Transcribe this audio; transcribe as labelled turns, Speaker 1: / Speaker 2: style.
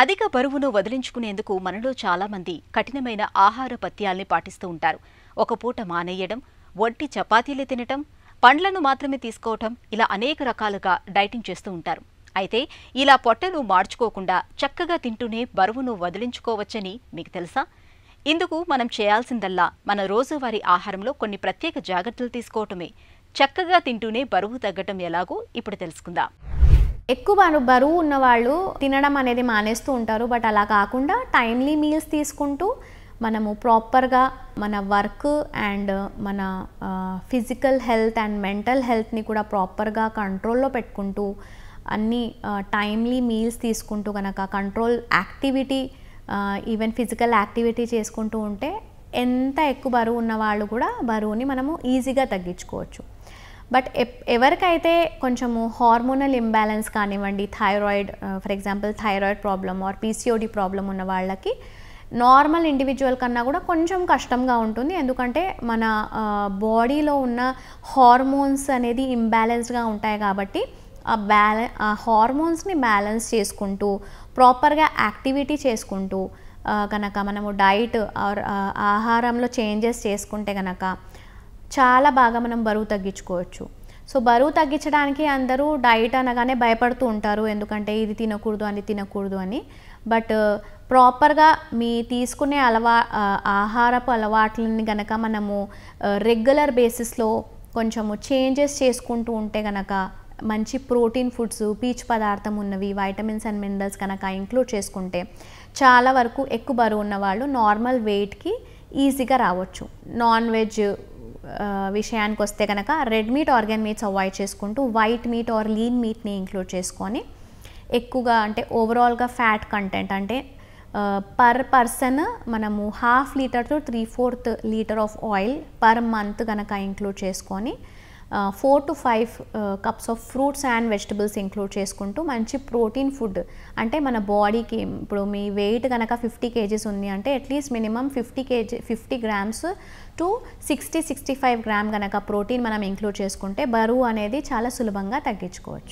Speaker 1: అధిక బరువును వదిలించుకునేందుకు మనలో చాలామంది కఠినమైన ఆహార పత్యాల్ని పాటిస్తూ ఉంటారు ఒక పూట మానేయడం ఒంటి చపాతీలే తినటం పండ్లను మాత్రమే తీసుకోవటం ఇలా అనేక రకాలుగా డైటింగ్ చేస్తూ ఉంటారు అయితే ఇలా పొట్టను మార్చుకోకుండా చక్కగా తింటూనే బరువును వదిలించుకోవచ్చని మీకు తెలుసా ఇందుకు మనం చేయాల్సిందల్లా మన రోజువారీ ఆహారంలో కొన్ని ప్రత్యేక జాగ్రత్తలు తీసుకోవటమే చక్కగా తింటూనే బరువు తగ్గటం ఎలాగో ఇప్పుడు తెలుసుకుందాం
Speaker 2: ఎక్కువ బరువు ఉన్నవాళ్ళు తినడం అనేది మానేస్తూ ఉంటారు బట్ అలా కాకుండా టైమ్లీ మీల్స్ తీసుకుంటూ మనము ప్రాపర్గా మన వర్క్ అండ్ మన ఫిజికల్ హెల్త్ అండ్ మెంటల్ హెల్త్ని కూడా ప్రాపర్గా కంట్రోల్లో పెట్టుకుంటూ అన్ని టైమ్లీ మీల్స్ తీసుకుంటూ కనుక control activity even physical activity చేసుకుంటూ ఉంటే ఎంత ఎక్కువ బరువు ఉన్న వాళ్ళు కూడా బరువుని మనము ఈజీగా తగ్గించుకోవచ్చు బట్ ఎవరికైతే కొంచెము హార్మోనల్ ఇంబ్యాలెన్స్ కానివ్వండి thyroid for example thyroid problem or PCOD problem ఉన్న వాళ్ళకి నార్మల్ ఇండివిజువల్ కన్నా కూడా కొంచెం కష్టంగా ఉంటుంది ఎందుకంటే మన బాడీలో uh, ఉన్న హార్మోన్స్ అనేది ఇంబ్యాలెన్స్డ్గా ఉంటాయి కాబట్టి ఆ బ్యాలె ఆ హార్మోన్స్ని బ్యాలెన్స్ చేసుకుంటూ ప్రాపర్గా యాక్టివిటీ చేసుకుంటూ కనుక uh, మనము డైట్ ఆర్ uh, ఆహారంలో చేంజెస్ చేసుకుంటే కనుక చాలా బాగా మనం బరువు తగ్గించుకోవచ్చు సో బరువు తగ్గించడానికి అందరూ డైట్ అనగానే భయపడుతూ ఉంటారు ఎందుకంటే ఇది తినకూడదు అని తినకూడదు అని బట్ ప్రాపర్గా మీ తీసుకునే అలవా ఆహారపు అలవాట్లని గనక మనము రెగ్యులర్ బేసిస్లో కొంచెము చేంజెస్ చేసుకుంటూ ఉంటే గనక మంచి ప్రోటీన్ ఫుడ్స్ పీచ్ పదార్థం ఉన్నవి వైటమిన్స్ అండ్ మినరల్స్ కనుక ఇంక్లూడ్ చేసుకుంటే చాలా వరకు ఎక్కువ బరువు ఉన్న వాళ్ళు నార్మల్ వెయిట్కి ఈజీగా రావచ్చు నాన్ వెజ్ విషయానికి వస్తే కనుక red meat organ meats avoid చేసుకుంటూ వైట్ మీట్ ఆర్ లీన్ మీట్ని ఇంక్లూడ్ చేసుకొని ఎక్కువగా అంటే ఓవరాల్గా ఫ్యాట్ కంటెంట్ అంటే పర్ పర్సన్ మనము half litre to three fourth litre of oil per month కనుక ఇంక్లూడ్ చేసుకొని four to five cups of fruits and vegetables include చేసుకుంటూ మంచి ప్రోటీన్ ఫుడ్ అంటే మన బాడీకి ఇప్పుడు మీ వెయిట్ కనుక ఫిఫ్టీ కేజీస్ ఉంది అంటే at least minimum fifty kg fifty grams to sixty sixty five gram కనుక ప్రోటీన్ మనం ఇంక్లూడ్ చేసుకుంటే బరువు అనేది చాలా సులభంగా తగ్గించుకోవచ్చు